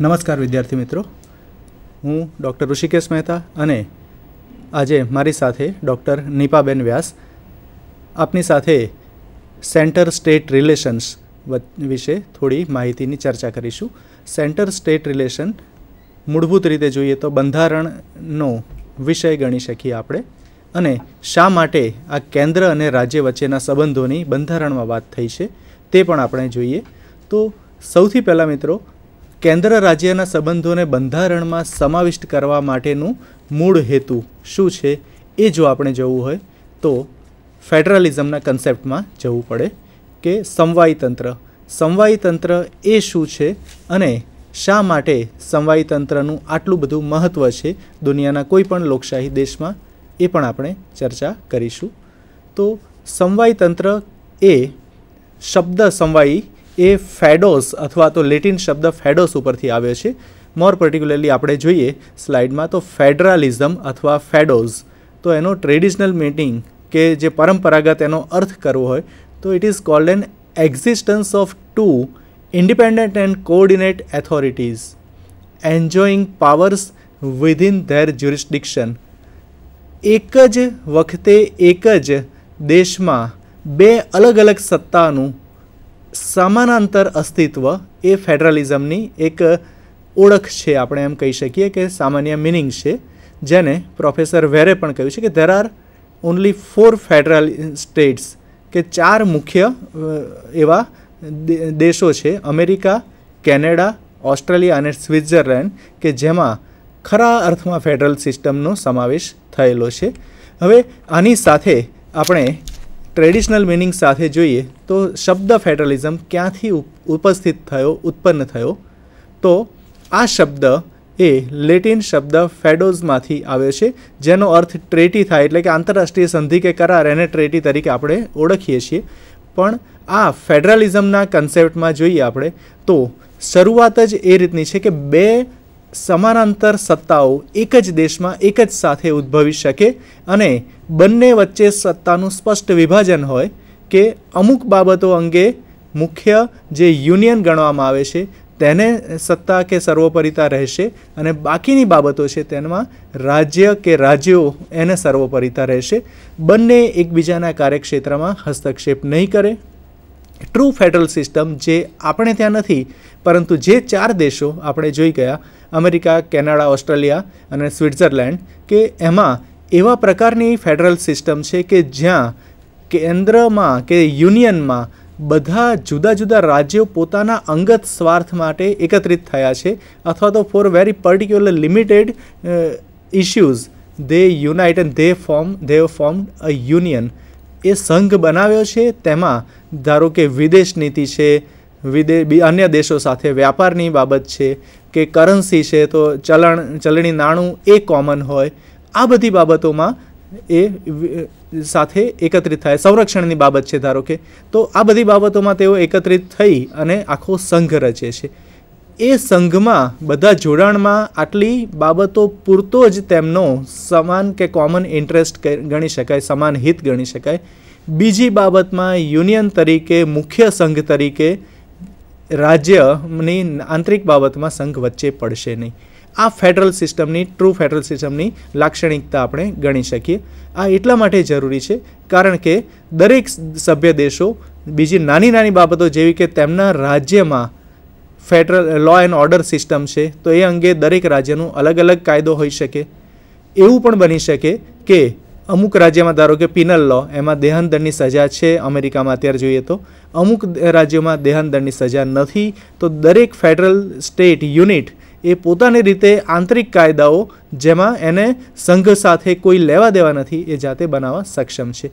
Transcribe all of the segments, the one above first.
નમસ્કાર વિદ્યાર્થી મિત્રો હું ડૉક્ટર ઋષિકેશ મહેતા અને આજે મારી સાથે ડૉક્ટર નીપાબેન વ્યાસ આપની સાથે સેન્ટર સ્ટેટ રિલેશન્સ વિશે થોડી માહિતીની ચર્ચા કરીશું સેન્ટર સ્ટેટ રિલેશન મૂળભૂત રીતે જોઈએ તો બંધારણનો વિષય ગણી શકીએ આપણે અને શા માટે આ કેન્દ્ર અને રાજ્ય વચ્ચેના સંબંધોની બંધારણમાં વાત થઈ છે તે પણ આપણે જોઈએ તો સૌથી પહેલાં મિત્રો કેન્દ્ર રાજ્યના સંબંધોને બંધારણમાં સમાવિષ્ટ કરવા માટેનું મૂળ હેતુ શું છે એ જો આપણે જવું હોય તો ફેડરલિઝમના કન્સેપ્ટમાં જવું પડે કે સમવાયી તંત્ર સમવાયી તંત્ર એ શું છે અને શા માટે સમવાયી તંત્રનું આટલું બધું મહત્ત્વ છે દુનિયાના કોઈ પણ લોકશાહી દેશમાં એ પણ આપણે ચર્ચા કરીશું તો સમવાયી તંત્ર એ શબ્દ સમવાયી એ ફેડોસ અથવા તો લેટિન શબ્દ ફેડોસ ઉપરથી આવ્યો છે મોર પર્ટિક્યુલરલી આપણે જોઈએ સ્લાઇડમાં તો ફેડરાલિઝમ અથવા ફેડોઝ તો એનો ટ્રેડિશનલ મિનિંગ કે જે પરંપરાગત એનો અર્થ કરવો હોય તો it is called an existence of two independent and coordinate authorities enjoying powers within their jurisdiction એક જ વખતે એક જ દેશમાં બે અલગ અલગ સત્તાનું સમાનાંતર અસ્તિત્વ એ ફેડરલિઝમની એક ઓળખ છે આપણે એમ કહી શકીએ કે સામાન્ય મિનિંગ છે જેને પ્રોફેસર વેરે પણ કહ્યું છે કે there are only four federal states કે ચાર મુખ્ય એવા દેશો છે અમેરિકા કેનેડા ઓસ્ટ્રેલિયા અને સ્વિટ્ઝરલેન્ડ કે જેમાં ખરા અર્થમાં ફેડરલ સિસ્ટમનો સમાવેશ થયેલો છે હવે આની સાથે આપણે ટ્રેડિશનલ મિનિંગ સાથે જોઈએ તો શબ્દ ફેડરલિઝમ ક્યાંથી ઉપસ્થિત થયો ઉત્પન્ન થયો તો આ શબ્દ એ લેટિન શબ્દ ફેડોઝમાંથી આવ્યો છે જેનો અર્થ ટ્રેટી થાય એટલે કે આંતરરાષ્ટ્રીય સંધિ કે કરાર એને ટ્રેટી તરીકે આપણે ઓળખીએ છીએ પણ આ ફેડરલિઝમના કન્સેપ્ટમાં જોઈએ આપણે તો શરૂઆત જ એ રીતની છે કે બે સમાનાંતર સત્તાઓ એક જ દેશમાં એક જ સાથે ઉદ્ભવી શકે અને બંને વચ્ચે સત્તાનું સ્પષ્ટ વિભાજન હોય કે અમુક બાબતો અંગે મુખ્ય જે યુનિયન ગણવામાં આવે છે તેને સત્તા કે સર્વોપરિતા રહેશે અને બાકીની બાબતો છે તેમાં રાજ્ય કે રાજ્યો એને સર્વોપરિતા રહેશે બંને એકબીજાના કાર્યક્ષેત્રમાં હસ્તક્ષેપ નહીં કરે ટ્રુ ફેડરલ સિસ્ટમ જે આપણે ત્યાં નથી પરંતુ જે ચાર દેશો આપણે જોઈ ગયા અમેરિકા કેનેડા ઓસ્ટ્રેલિયા અને સ્વિટ્ઝરલેન્ડ કે એમાં એવા પ્રકારની ફેડરલ સિસ્ટમ છે કે જ્યાં કેન્દ્રમાં કે યુનિયનમાં બધા જુદા જુદા રાજ્યો પોતાના અંગત સ્વાર્થ માટે એકત્રિત થયા છે અથવા તો for very particular limited issues they unite and they form they form a union એ સંઘ બનાવ્યો છે તેમાં ધારો કે વિદેશ નીતિ છે વિદે અન્ય દેશો સાથે વ્યાપારની બાબત છે કે કરન્સી છે તો ચલણ ચલણી નાણું એ કોમન હોય આ બધી બાબતોમાં એ સાથે એકત્રિત થાય સંરક્ષણની બાબત છે ધારો કે તો આ બધી બાબતોમાં તેઓ એકત્રિત થઈ અને આખો સંઘ રચે છે એ સંઘમાં બધા જોડાણમાં આટલી બાબતો પૂરતો જ તેમનો સમાન કે કોમન ઇન્ટરેસ્ટ ગણી શકાય સમાન હિત ગણી શકાય બીજી બાબતમાં યુનિયન તરીકે મુખ્ય સંઘ તરીકે રાજ્યની આંતરિક બાબતમાં સંઘ વચ્ચે પડશે નહીં આ ફેડરલ સિસ્ટમની ટ્રુ ફેડરલ સિસ્ટમની લાક્ષણિકતા આપણે ગણી શકીએ આ એટલા માટે જરૂરી છે કારણ કે દરેક સભ્ય દેશો બીજી નાની નાની બાબતો જેવી કે તેમના રાજ્યમાં federal law and order system છે તો એ અંગે દરેક રાજ્યનું અલગ અલગ કાયદો હોઈ શકે એવું પણ બની શકે કે અમુક રાજ્યમાં ધારો કે પિનલ લો એમાં દેહાંતરની સજા છે અમેરિકામાં અત્યારે જોઈએ તો અમુક રાજ્યોમાં દેહાંતરની સજા નથી તો દરેક ફેડરલ સ્ટેટ યુનિટ એ પોતાની રીતે આંતરિક કાયદાઓ જેમાં એને સંઘ સાથે કોઈ લેવા દેવા નથી એ જાતે બનાવવા સક્ષમ છે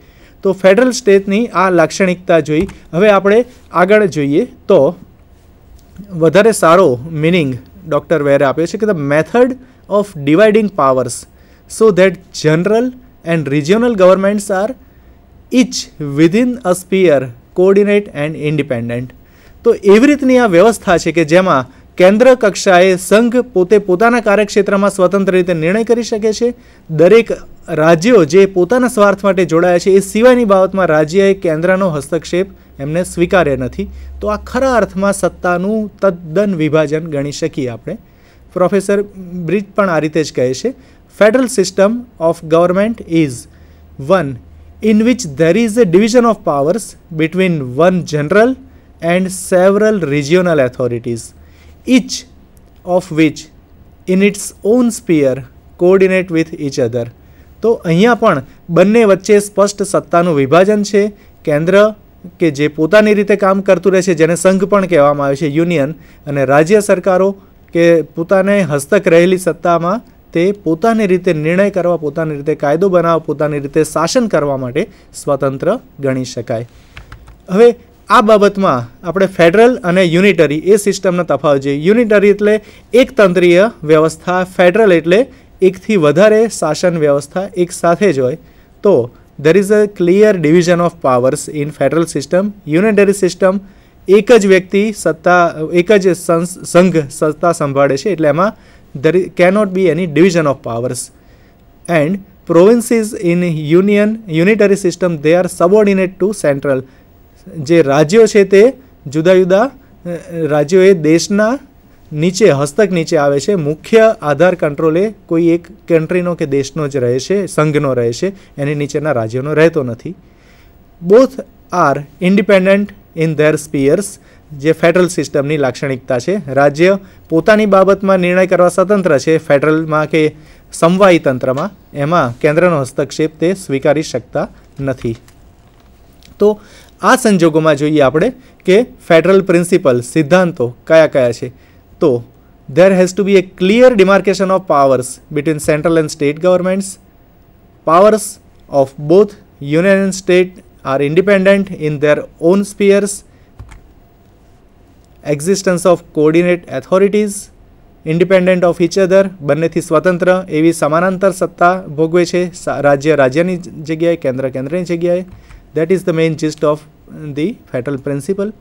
તો ફેડરલ સ્ટેટની આ લાક્ષણિકતા જોઈ હવે આપણે આગળ જોઈએ તો વધારે સારો મિનિંગ ડૉક્ટર વેરે આપ્યો છે કે the method of dividing powers so that general and regional governments are each within a sphere coordinate and independent તો એવી રીતની આ વ્યવસ્થા છે કે જેમાં કેન્દ્ર કક્ષાએ સંઘ પોતે પોતાના કાર્યક્ષેત્રમાં સ્વતંત્ર રીતે નિર્ણય કરી શકે છે દરેક રાજ્યો જે પોતાના સ્વાર્થ માટે જોડાયા છે એ સિવાયની બાબતમાં રાજ્યએ કેન્દ્રનો હસ્તક્ષેપ એમને સ્વીકાર્ય નથી તો આ ખરા અર્થમાં સત્તાનું તદ્દન વિભાજન ગણી શકીએ આપણે પ્રોફેસર બ્રિજ પણ આ રીતે જ કહે છે Federal system of government is 1. In which there is a division of powers between one general and several regional authorities, each of which in its own sphere coordinate with each other તો અહીંયા પણ બંને વચ્ચે સ્પષ્ટ સત્તાનું વિભાજન છે કેન્દ્ર કે જે પોતાની રીતે કામ કરતું રહે છે જેને સંઘ પણ કહેવામાં આવે છે યુનિયન અને રાજ્ય સરકારો કે પોતાને હસ્તક રહેલી સત્તામાં તે પોતાની રીતે નિર્ણય કરવા પોતાની રીતે કાયદો બનાવવા પોતાની રીતે શાસન કરવા માટે સ્વતંત્ર ગણી શકાય હવે આ બાબતમાં આપણે ફેડરલ અને યુનિટરી એ સિસ્ટમનો તફાવત જોઈએ યુનિટરી એટલે એક તંત્રીય વ્યવસ્થા ફેડરલ એટલે એકથી વધારે શાસન વ્યવસ્થા એક સાથે જ હોય તો there is a clear division of powers in federal system unitary system એક જ વ્યક્તિ સત્તા એક જ સંઘ સત્તા સંભાળે છે એટલે એમાં there cannot be any division of powers and provinces in union unitary system they are subordinate to central જે રાજ્યો છે તે જુદા જુદા રાજ્યો એ દેશના નીચે હસ્તક નીચે આવે છે મુખ્ય આધાર કંટ્રોલ એ કોઈ એક કન્ટ્રીનો કે દેશનો જ રહે છે સંઘનો રહે છે એની નીચેના રાજ્યોનો રહેતો નથી both are independent in their spheres જે ફેડરલ સિસ્ટમની લાક્ષણિકતા છે રાજ્ય પોતાની બાબતમાં નિર્ણય કરવા સ્વતંત્ર છે ફેડરલમાં કે સમવાયી તંત્રમાં એમાં કેન્દ્રનો હસ્તક્ષેપ તે સ્વીકારી શકતા નથી તો આ સંજોગોમાં જોઈએ આપણે કે ફેડરલ પ્રિન્સિપલ સિદ્ધાંતો કયા કયા છે તો there has to be a clear demarcation of powers between central and state governments powers of both union and state are independent in their own spheres existence of coordinate authorities independent of each other banne thi swatantra evi samanantar satta bhogve che rajya rajya ni jagyae kendra kendra ni that is the main gist of the federal principle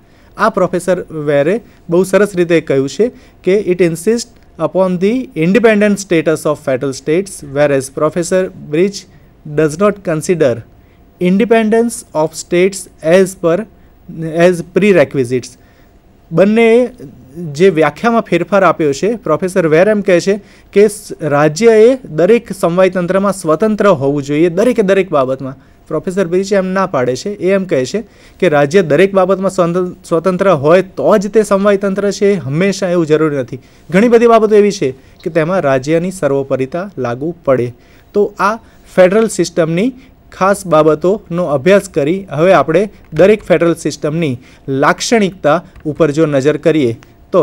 aa professor vere bahu saras rite kahyu che ke it insists upon the independent status of federal states whereas professor bridge does not consider independence of states as per as prerequisites બંને જે વ્યાખ્યામાં ફેરફાર આપ્યો છે professor વેર એમ કહે છે કે રાજ્યએ દરેક તંત્રમાં સ્વતંત્ર હોવું જોઈએ દરેકે દરેક બાબતમાં પ્રોફેસર બ્રિચ એમ ના પાડે છે એ એમ કહે છે કે રાજ્ય દરેક બાબતમાં સ્વતંત્ર હોય તો જ તે તંત્ર છે હંમેશા એવું જરૂરી નથી ઘણી બધી બાબતો એવી છે કે તેમાં રાજ્યની સર્વોપરિતા લાગુ પડે તો આ ફેડરલ સિસ્ટમની ખાસ બાબતોનો અભ્યાસ કરી હવે આપણે દરેક ફેડરલ સિસ્ટમની લાક્ષણિકતા ઉપર જો નજર કરીએ તો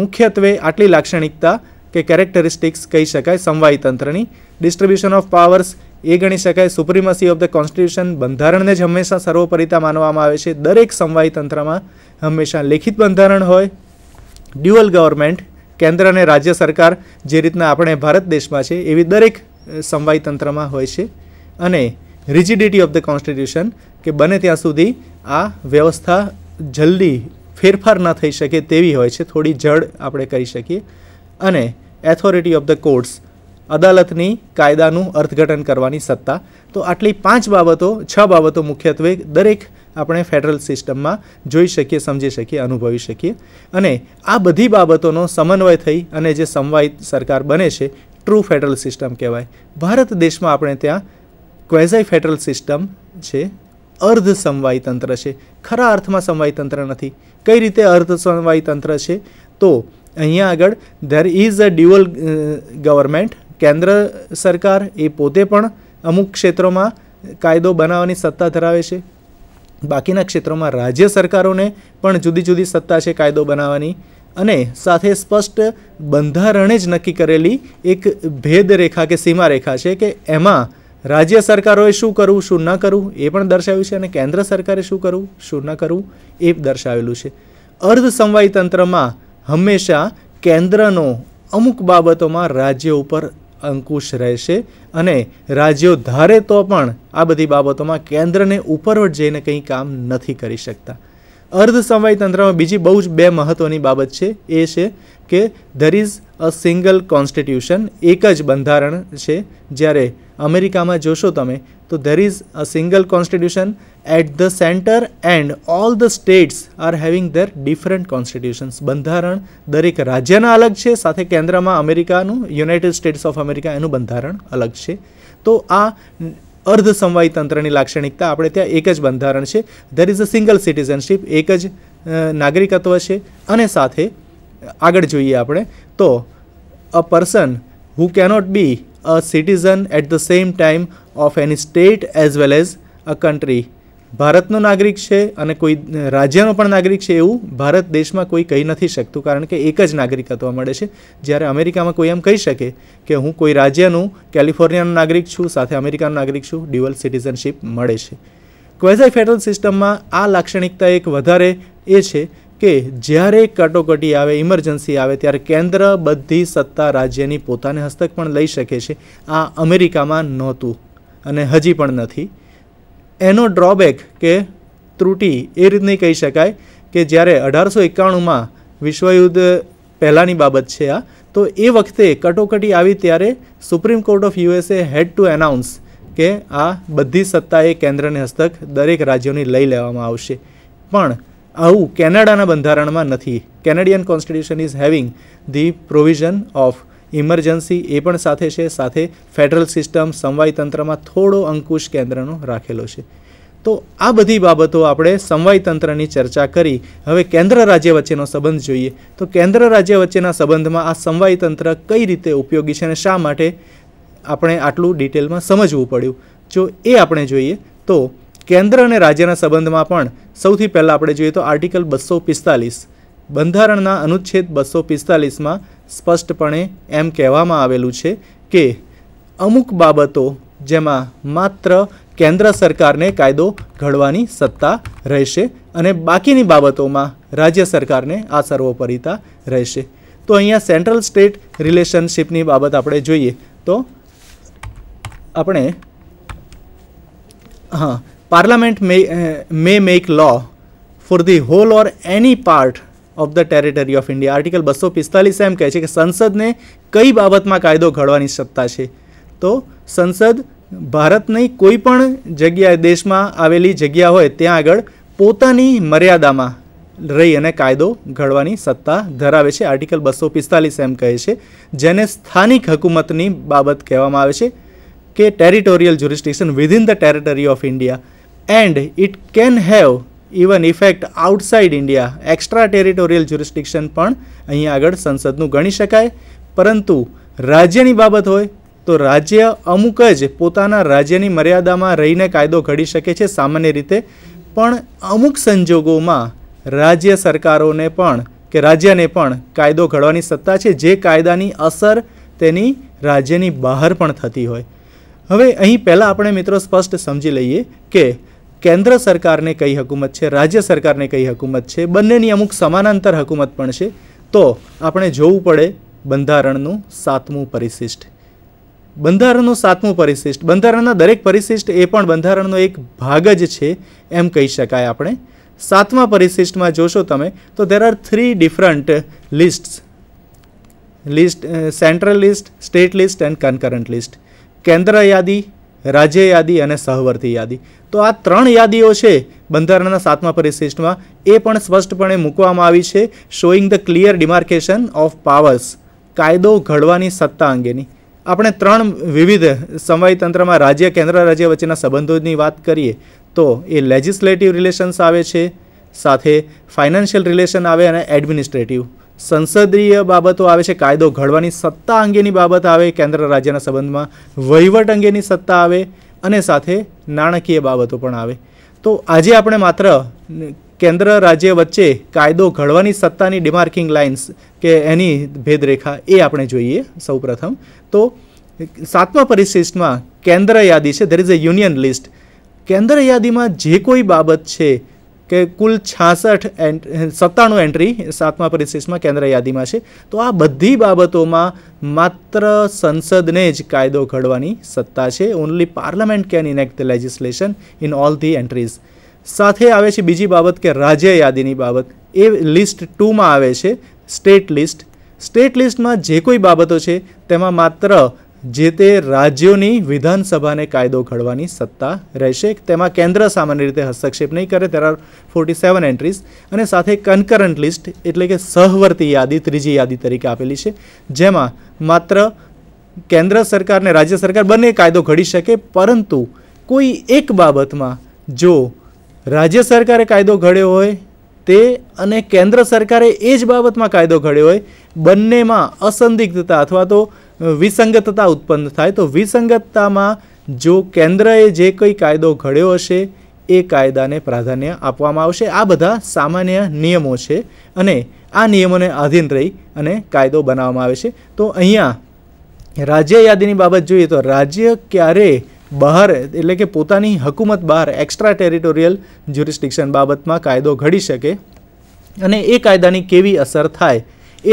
મુખ્યત્વે આટલી લાક્ષણિકતા કે કેરેક્ટરિસ્ટિક્સ કહી શકાય સમવાય તંત્રની ડિસ્ટ્રીબ્યુશન ઓફ પાવર્સ એ ગણી શકાય સુપ્રીમસી ઓફ ધ કોન્સ્ટિટ્યુશન બંધારણને જ હંમેશા સર્વોપરિતા માનવામાં આવે છે દરેક સમવાય તંત્રમાં હંમેશા લેખિત બંધારણ હોય ડ્યુઅલ ગવર્મેન્ટ કેન્દ્ર અને રાજ્ય સરકાર જે રીતના આપણે ભારત દેશમાં છે એવી દરેક સમવાય તંત્રમાં હોય છે અને રિજિડિટી ઓફ ધ કોન્સ્ટિટ્યુશન કે બને ત્યાં સુધી આ વ્યવસ્થા જલ્દી ફેરફાર ન થઈ શકે તેવી હોય છે થોડી જડ આપણે કરી શકીએ અને એથોરિટી ઓફ ધ કોર્ટ્સ અદાલતની કાયદાનું અર્થઘટન કરવાની સત્તા તો આટલી પાંચ બાબતો છ બાબતો મુખ્યત્વે દરેક આપણે ફેડરલ સિસ્ટમમાં જોઈ શકીએ સમજી શકીએ અનુભવી શકીએ અને આ બધી બાબતોનો સમન્વય થઈ અને જે સમવાય સરકાર બને છે ટ્રુ ફેડરલ સિસ્ટમ કહેવાય ભારત દેશમાં આપણે ત્યાં ક્વેઝાઈ ફેડરલ સિસ્ટમ છે અર્ધ સમવાય તંત્ર છે ખરા અર્થમાં સમવાય તંત્ર નથી કઈ રીતે અર્ધ સમવાય તંત્ર છે તો અહીંયા આગળ there is a dual government કેન્દ્ર સરકાર એ પોતે પણ અમુક ક્ષેત્રોમાં કાયદો બનાવવાની સત્તા ધરાવે છે બાકીના ક્ષેત્રોમાં રાજ્ય સરકારોને પણ જુદી જુદી સત્તા છે કાયદો બનાવવાની અને સાથે સ્પષ્ટ બંધારણે જ નક્કી કરેલી એક ભેદરેખા કે સીમારેખા છે કે એમાં રાજ્ય સરકારોએ શું કરવું શું ન કરવું એ પણ દર્શાવ્યું છે અને કેન્દ્ર સરકારે શું કરવું શું ન કરવું એ દર્શાવેલું છે અર્ધ સમવાય તંત્રમાં હંમેશા કેન્દ્રનો અમુક બાબતોમાં રાજ્ય ઉપર અંકુશ રહેશે અને રાજ્યો ધારે તો પણ આ બધી બાબતોમાં કેન્દ્રને ઉપરવટ જઈને કંઈ કામ નથી કરી શકતા અર્ધ સમય તંત્રમાં બીજી બહુ જ બે મહત્ત્વની બાબત છે એ છે કે ધર ઇઝ અ સિંગલ કોન્સ્ટિટ્યુશન એક જ બંધારણ છે જ્યારે અમેરિકામાં જોશો તમે તો there is a single constitution at the centre and all the states are having their different constitutions બંધારણ દરેક રાજ્યના અલગ છે સાથે કેન્દ્રમાં અમેરિકાનું યુનાઇટેડ સ્ટેટ્સ ઓફ અમેરિકા એનું બંધારણ અલગ છે તો આ અર્ધ સંવાય તંત્રની લાક્ષણિકતા આપણે ત્યાં એક જ બંધારણ છે there is a single citizenship એક જ નાગરિકત્વ છે અને સાથે આગળ જોઈએ આપણે તો a person who cannot be a citizen at the same time of any state as well as a country ભારતનો નાગરિક છે અને કોઈ રાજ્યનો પણ નાગરિક છે એવું ભારત દેશમાં કોઈ કહી નથી શકતું કારણ કે એક જ નાગરિક નાગરિકત્વ મળે છે જ્યારે અમેરિકામાં કોઈ એમ કહી શકે કે હું કોઈ રાજ્યનું કેલિફોર્નિયાનો નાગરિક છું સાથે અમેરિકાનો નાગરિક છું ડ્યુઅલ સિટીઝનશીપ મળે છે ક્વેઝાઇ ફેડરલ સિસ્ટમમાં આ લાક્ષણિકતા એક વધારે એ છે કે જ્યારે કટોકટી આવે ઇમરજન્સી આવે ત્યારે કેન્દ્ર બધી સત્તા રાજ્યની પોતાને હસ્તક પણ લઈ શકે છે આ અમેરિકામાં નહોતું અને હજી પણ નથી એનો ડ્રોબેક કે ત્રુટી એ રીતની કહી શકાય કે જ્યારે અઢારસો એકાણુંમાં વિશ્વયુદ્ધ પહેલાંની બાબત છે આ તો એ વખતે કટોકટી આવી ત્યારે Supreme Court of USA had to announce કે આ બધી સત્તા એ કેન્દ્રને હસ્તક દરેક રાજ્યોની લઈ લેવામાં આવશે પણ આવું કેનેડાના બંધારણમાં નથી Canadian constitution is having the provision of emergency એ પણ સાથે છે સાથે ફેડરલ સિસ્ટમ સમવાય તંત્રમાં થોડો અંકુશ કેન્દ્રનો રાખેલો છે તો આ બધી બાબતો આપણે સમવાય તંત્રની ચર્ચા કરી હવે કેન્દ્ર રાજ્ય વચ્ચેનો સંબંધ જોઈએ તો કેન્દ્ર રાજ્ય વચ્ચેના સંબંધમાં આ સમવાય તંત્ર કઈ રીતે ઉપયોગી છે અને શા માટે આપણે આટલું ડિટેલમાં સમજવું પડ્યું જો એ આપણે જોઈએ તો કેન્દ્ર અને રાજ્યના સંબંધમાં પણ સૌથી પહેલાં આપણે જોઈએ તો આર્ટિકલ બસો પિસ્તાલીસ બંધારણના અનુચ્છેદ બસો પિસ્તાલીસમાં સ્પષ્ટપણે એમ કહેવામાં આવેલું છે કે અમુક બાબતો જેમાં માત્ર કેન્દ્ર સરકારને કાયદો ઘડવાની સત્તા રહેશે અને બાકીની બાબતોમાં રાજ્ય સરકારને આ સર્વોપરિતા રહેશે તો અહીંયા સેન્ટ્રલ સ્ટેટ રિલેશનશીપની બાબત આપણે જોઈએ તો આપણે હા parliament may may make law for the whole or any part of the territory of India article બસો પિસ્તાલીસ એમ કહે છે કે સંસદને કઈ બાબતમાં કાયદો ઘડવાની સત્તા છે તો સંસદ ભારતની કોઈ પણ જગ્યાએ દેશમાં આવેલી જગ્યા હોય ત્યાં આગળ પોતાની મર્યાદામાં રહી અને કાયદો ઘડવાની સત્તા ધરાવે છે આર્ટિકલ બસો પિસ્તાલીસ એમ કહે છે જેને સ્થાનિક હકુમતની બાબત કહેવામાં આવે છે કે territorial jurisdiction within the territory of India and it can have even effect outside India extra territorial jurisdiction પણ અહીં આગળ સંસદનું ગણી શકાય પરંતુ રાજ્યની બાબત હોય તો રાજ્ય અમુક જ પોતાના રાજ્યની મર્યાદામાં રહીને કાયદો ઘડી શકે છે સામાન્ય રીતે પણ અમુક સંજોગોમાં રાજ્ય સરકારોને પણ કે રાજ્યને પણ કાયદો ઘડવાની સત્તા છે જે કાયદાની અસર તેની રાજ્યની બહાર પણ થતી હોય હવે અહીં પહેલાં આપણે મિત્રો સ્પષ્ટ સમજી લઈએ કે કેન્દ્ર સરકારને કઈ હકુમત છે રાજ્ય સરકારને કઈ હકુમત છે બંનેની અમુક સમાનાંતર હકુમત પણ છે તો આપણે જોવું પડે બંધારણનું સાતમું પરિશિષ્ટ બંધારણનું સાતમું પરિશિષ્ટ બંધારણના દરેક પરિશિષ્ટ એ પણ બંધારણનો એક ભાગ જ છે એમ કહી શકાય આપણે સાતમા પરિશિષ્ટમાં જોશો તમે તો there are three different lists list central list state list and concurrent list કેન્દ્ર યાદી રાજ્ય યાદી અને સહવર્તી યાદી તો આ ત્રણ યાદીઓ છે બંધારણના સાતમા પરિશિષ્ટમાં એ પણ સ્પષ્ટપણે મૂકવામાં આવી છે showing the clear demarcation of powers કાયદો ઘડવાની સત્તા અંગેની આપણે ત્રણ વિવિધ સમયતંત્રમાં રાજ્ય કેન્દ્ર રાજ્ય વચ્ચેના સંબંધોની વાત કરીએ તો એ લેજિસ્લેટિવ રિલેશન્સ આવે છે સાથે ફાઇનાન્શિયલ રિલેશન આવે અને એડમિનિસ્ટ્રેટિવ સંસદીય બાબતો આવે છે કાયદો ઘડવાની સત્તા અંગેની બાબત આવે કેન્દ્ર રાજ્યના સંબંધમાં વહીવટ અંગેની સત્તા આવે અને સાથે નાણાકીય બાબતો પણ આવે તો આજે આપણે માત્ર કેન્દ્ર રાજ્ય વચ્ચે કાયદો ઘડવાની સત્તાની ડિમાર્કિંગ લાઇન્સ કે એની ભેદરેખા એ આપણે જોઈએ સૌપ્રથમ તો સાતમા પરિશિષ્ટમાં કેન્દ્ર યાદી છે there is a union list કેન્દ્ર યાદીમાં જે કોઈ બાબત છે કે કુલ છાસઠ સત્તાણું એન્ટ્રી સાતમા પરિશિષ્ટમાં કેન્દ્ર યાદીમાં છે તો આ બધી બાબતોમાં માત્ર સંસદને જ કાયદો ઘડવાની સત્તા છે only parliament can enact legislation in all the entries સાથે આવે છે બીજી બાબત કે રાજ્ય યાદીની બાબત એ લિસ્ટ ટુમાં આવે છે સ્ટેટ લિસ્ટ સ્ટેટ લિસ્ટમાં જે કોઈ બાબતો છે તેમાં માત્ર જે તે રાજ્યોની વિધાનસભાને કાયદો ઘડવાની સત્તા રહેશે તેમાં કેન્દ્ર સામાન્ય રીતે હસ્તક્ષેપ નહીં કરે તેર આર ફોર્ટી સેવન એન્ટ્રીઝ અને સાથે કન્કરન્ટ લિસ્ટ એટલે કે સહવર્તી યાદી ત્રીજી યાદી તરીકે આપેલી છે જેમાં માત્ર કેન્દ્ર સરકાર અને રાજ્ય સરકાર બંને કાયદો ઘડી શકે પરંતુ કોઈ એક બાબતમાં જો રાજ્ય સરકારે કાયદો ઘડ્યો હોય તે અને કેન્દ્ર સરકારે એ જ બાબતમાં કાયદો ઘડ્યો હોય બંનેમાં અસંદિગ્ધતા અથવા તો વિસંગતતા ઉત્પન્ન થાય તો વિસંગતતામાં જો કેન્દ્રએ જે કંઈ કાયદો ઘડ્યો હશે એ કાયદાને પ્રાધાન્ય આપવામાં આવશે આ બધા સામાન્ય નિયમો છે અને આ નિયમોને આધીન રહી અને કાયદો બનાવવામાં આવે છે તો અહીંયા રાજ્ય યાદીની બાબત જોઈએ તો રાજ્ય ક્યારે બહાર એટલે કે પોતાની હકુમત બહાર એક્સ્ટ્રા ટેરિટોરિયલ જ્યુરિસ્ટિક્શન બાબતમાં કાયદો ઘડી શકે અને એ કાયદાની કેવી અસર થાય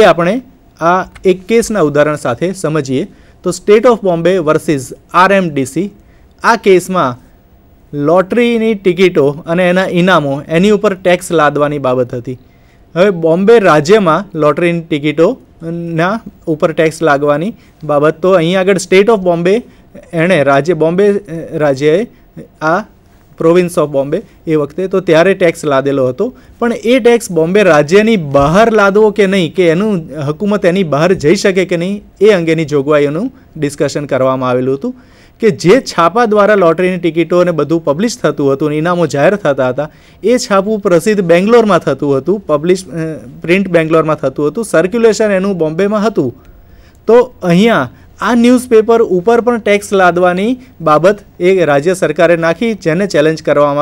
એ આપણે આ એક કેસના ઉદાહરણ સાથે સમજીએ તો state of Bombay versus RMDC આ કેસમાં લોટરીની ટિકિટો અને એના ઇનામો એની ઉપર ટેક્સ લાદવાની બાબત હતી હવે બોમ્બે રાજ્યમાં લોટરીની ટિકિટોના ઉપર ટેક્સ લાગવાની બાબત તો અહીં આગળ સ્ટેટ ઓફ બોમ્બે એણે રાજ્ય બોમ્બે રાજ્યએ આ પ્રોવિન્સ ઓફ બોમ્બે એ વખતે તો ત્યારે ટેક્સ લાદેલો હતો પણ એ ટેક્સ બોમ્બે રાજ્યની બહાર લાદવો કે નહીં કે એનું હકુમત એની બહાર જઈ શકે કે નહીં એ અંગેની જોગવાઈઓનું ડિસ્કશન કરવામાં આવેલું હતું કે જે છાપા દ્વારા લોટરીની ટિકિટો અને બધું પબ્લિશ થતું હતું ઇનામો જાહેર થતા હતા એ છાપું પ્રસિદ્ધ બેંગ્લોરમાં થતું હતું પબ્લિશ પ્રિન્ટ બેંગ્લોરમાં થતું હતું સર્ક્યુલેશન એનું બોમ્બેમાં હતું તો અહીંયા આ ન્યૂઝપેપર ઉપર પણ ટેક્સ લાદવાની બાબત એ રાજ્ય સરકારે નાખી જેને ચેલેન્જ કરવામાં